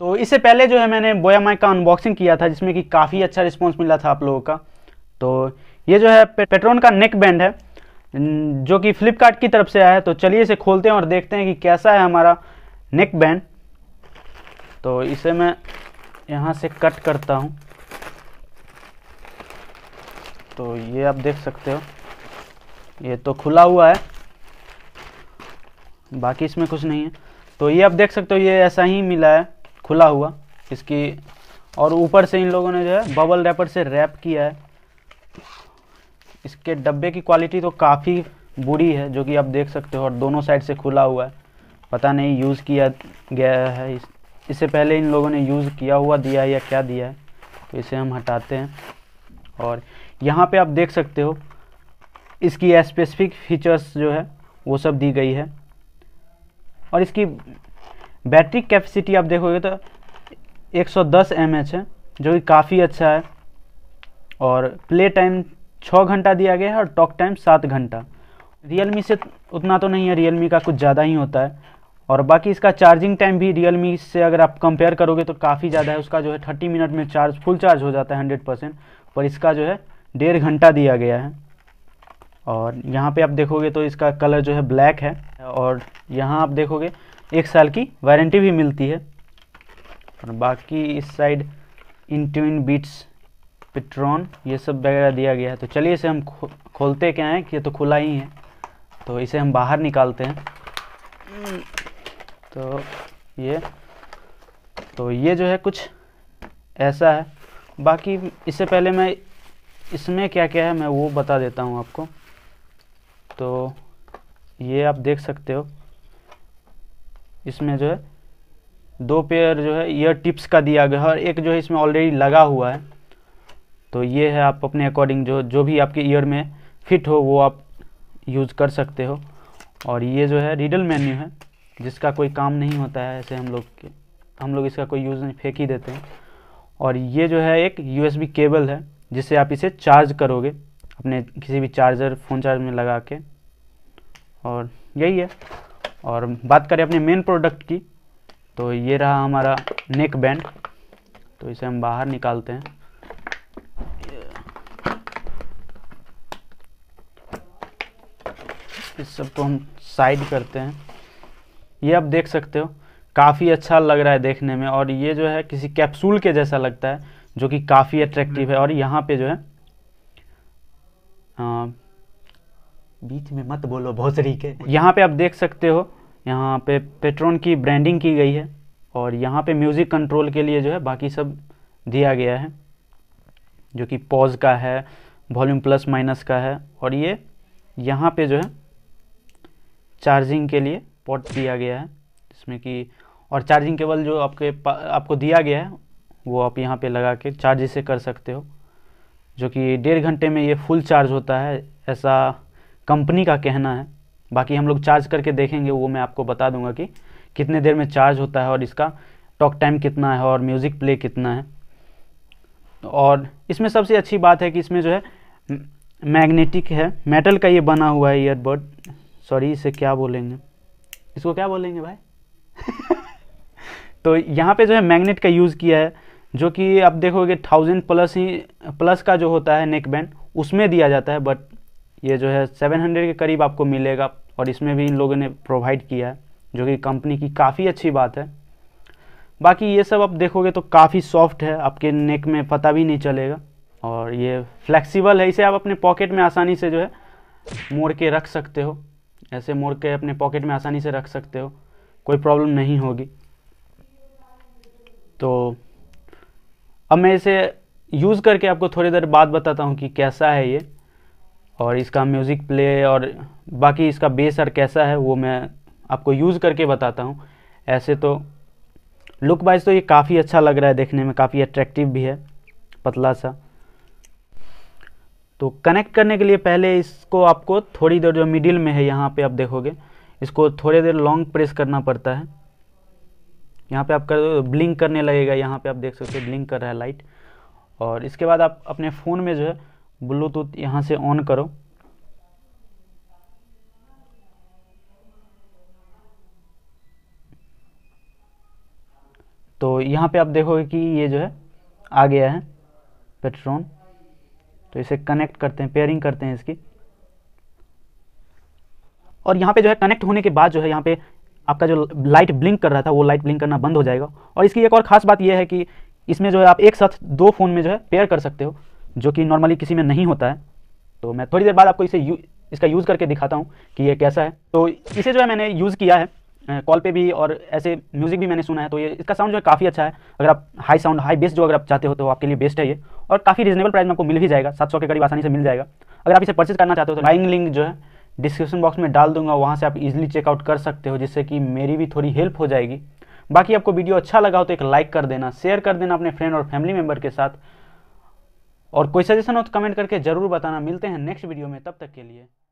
तो इससे पहले जो है मैंने बोया माइक का अनबॉक्सिंग किया था जिसमें कि काफ़ी अच्छा रिस्पॉन्स मिला था आप लोगों का तो ये जो है पे, पेट्रोन का नेक बैंड है जो कि फ्लिपकार्ट की तरफ से आया है तो चलिए इसे खोलते हैं और देखते हैं कि कैसा है हमारा नेक बैंड तो इसे मैं यहाँ से कट करता हूँ तो ये आप देख सकते हो ये तो खुला हुआ है बाकी इसमें कुछ नहीं है तो ये आप देख सकते हो ये ऐसा ही मिला है खुला हुआ इसकी और ऊपर से इन लोगों ने जो है बबल रैपर से रैप किया है इसके डब्बे की क्वालिटी तो काफ़ी बुरी है जो कि आप देख सकते हो और दोनों साइड से खुला हुआ है पता नहीं यूज़ किया गया है इस इससे पहले इन लोगों ने यूज़ किया हुआ दिया है या क्या दिया है तो इसे हम हटाते हैं और यहाँ पे आप देख सकते हो इसकी स्पेसिफिक फीचर्स जो है वो सब दी गई है और इसकी बैटरी कैपेसिटी आप देखोगे तो 110 सौ है जो कि काफ़ी अच्छा है और प्ले टाइम छः घंटा दिया गया है और टॉक टाइम सात घंटा रियलमी से उतना तो नहीं है रियलमी का कुछ ज़्यादा ही होता है और बाकी इसका चार्जिंग टाइम भी रियलमी से अगर आप कंपेयर करोगे तो काफ़ी ज़्यादा है उसका जो है थर्टी मिनट में चार्ज फुल चार्ज हो जाता है हंड्रेड परसेंट पर इसका जो है डेढ़ घंटा दिया गया है और यहाँ पे आप देखोगे तो इसका कलर जो है ब्लैक है और यहाँ आप देखोगे एक साल की वारंटी भी मिलती है और बाकी इस साइड इंट्यून बीट्स पेट्रॉन ये सब वगैरह दिया गया है तो चलिए इसे हम खो, खोलते क्या हैं कि ये तो खुला ही है तो इसे हम बाहर निकालते हैं तो ये तो ये जो है कुछ ऐसा है बाकी इससे पहले मैं इसमें क्या क्या है मैं वो बता देता हूँ आपको तो ये आप देख सकते हो इसमें जो है दो पेयर जो है ईयर टिप्स का दिया गया है और एक जो है इसमें ऑलरेडी लगा हुआ है तो ये है आप अपने अकॉर्डिंग जो जो भी आपके ईयर में फिट हो वो आप यूज़ कर सकते हो और ये जो है रिडल मेन्यू है जिसका कोई काम नहीं होता है ऐसे हम लोग हम लोग इसका कोई यूज़ नहीं फेंक ही देते हैं और ये जो है एक यूएसबी केबल है जिससे आप इसे चार्ज करोगे अपने किसी भी चार्जर फ़ोन चार्ज में लगा के और यही है और बात करें अपने मेन प्रोडक्ट की तो ये रहा हमारा नेक बैंड तो इसे हम बाहर निकालते हैं इस सबको हम साइड करते हैं ये आप देख सकते हो काफ़ी अच्छा लग रहा है देखने में और ये जो है किसी कैप्सूल के जैसा लगता है जो कि काफ़ी अट्रैक्टिव है और यहाँ पे जो है आ, हाँ, बीच में मत बोलो भोसरी के यहाँ पे आप देख सकते हो यहाँ पे पेट्रोन की ब्रांडिंग की गई है और यहाँ पे म्यूज़िक कंट्रोल के लिए जो है बाकी सब दिया गया है जो कि पॉज का है वॉल्यूम प्लस माइनस का है और ये यहाँ पे जो है चार्जिंग के लिए पॉट दिया गया है जिसमें कि और चार्जिंग केवल जो आपके आपको दिया गया है वो आप यहाँ पे लगा के चार्ज इसे कर सकते हो जो कि डेढ़ घंटे में ये फुल चार्ज होता है ऐसा कंपनी का कहना है बाकी हम लोग चार्ज करके देखेंगे वो मैं आपको बता दूंगा कि कितने देर में चार्ज होता है और इसका टॉक टाइम कितना है और म्यूज़िक प्ले कितना है और इसमें सबसे अच्छी बात है कि इसमें जो है मैग्नेटिक है मेटल का ये बना हुआ है ईयरबड सॉरी इसे क्या बोलेंगे इसको क्या बोलेंगे भाई तो यहाँ पे जो है मैग्नेट का यूज़ किया है जो कि आप देखोगे थाउजेंड प्लस ही प्लस का जो होता है नेक बैंड उसमें दिया जाता है बट ये जो है सेवन हंड्रेड के करीब आपको मिलेगा और इसमें भी इन लोगों ने प्रोवाइड किया है जो कि कंपनी की काफ़ी अच्छी बात है बाकी ये सब आप देखोगे तो काफ़ी सॉफ्ट है आपके नेक में पता भी नहीं चलेगा और ये फ्लेक्सिबल है इसे आप अपने पॉकेट में आसानी से जो है मोड़ के रख सकते हो ऐसे मोड़ के अपने पॉकेट में आसानी से रख सकते हो कोई प्रॉब्लम नहीं होगी तो अब मैं इसे यूज़ करके आपको थोड़ी देर बाद बताता हूँ कि कैसा है ये और इसका म्यूज़िक प्ले और बाकी इसका बेस और कैसा है वो मैं आपको यूज़ करके बताता हूँ ऐसे तो लुक वाइज तो ये काफ़ी अच्छा लग रहा है देखने में काफ़ी अट्रैक्टिव भी है पतला सा तो कनेक्ट करने के लिए पहले इसको आपको थोड़ी देर जो मिडिल में है यहाँ पे आप देखोगे इसको थोड़ी देर लॉन्ग प्रेस करना पड़ता है यहाँ पे आप कर ब्लिंक करने लगेगा यहाँ पे आप देख सकते हो ब्लिंक कर रहा है लाइट और इसके बाद आप अपने फ़ोन में जो है ब्लूटूथ यहाँ से ऑन करो तो यहाँ पे आप देखोगे कि ये जो है आ गया है पेट्रोन तो इसे कनेक्ट करते हैं पेयरिंग करते हैं इसकी और यहाँ पे जो है कनेक्ट होने के बाद जो है यहाँ पे आपका जो लाइट ब्लिंक कर रहा था वो लाइट ब्लिंक करना बंद हो जाएगा और इसकी एक और ख़ास बात यह है कि इसमें जो है आप एक साथ दो फ़ोन में जो है पेयर कर सकते हो जो कि नॉर्मली किसी में नहीं होता है तो मैं थोड़ी देर बाद आपको इसे यू इसका यूज़ करके दिखाता हूँ कि ये कैसा है तो इसे जो है मैंने यूज़ किया है कॉल पे भी और ऐसे म्यूज़िक भी मैंने सुना है तो ये इसका साउंड जो है काफ़ी अच्छा है अगर आप हाई साउंड हाई बेस जो अगर आप चाहते हो तो आपके लिए बेस्ट है ये और काफ़ी रीजनेबल प्राइस में आपको मिल भी जाएगा सात सौ के करीब आसानी से मिल जाएगा अगर आप इसे परचेज करना चाहते हो तो लाइंग लिंक जो है डिस्क्रिप्शन बॉक्स में डाल दूंगा वहाँ से आप इजिली चेकआउट कर सकते हो जिससे कि मेरी भी थोड़ी हेल्प हो जाएगी बाकी आपको वीडियो अच्छा लगा हो तो एक लाइक कर देना शेयर कर देना अपने फ्रेंड और फैमिली मेम्बर के साथ और कोई सजेशन हो तो कमेंट करके जरूर बताना मिलते हैं नेक्स्ट वीडियो में तब तक के लिए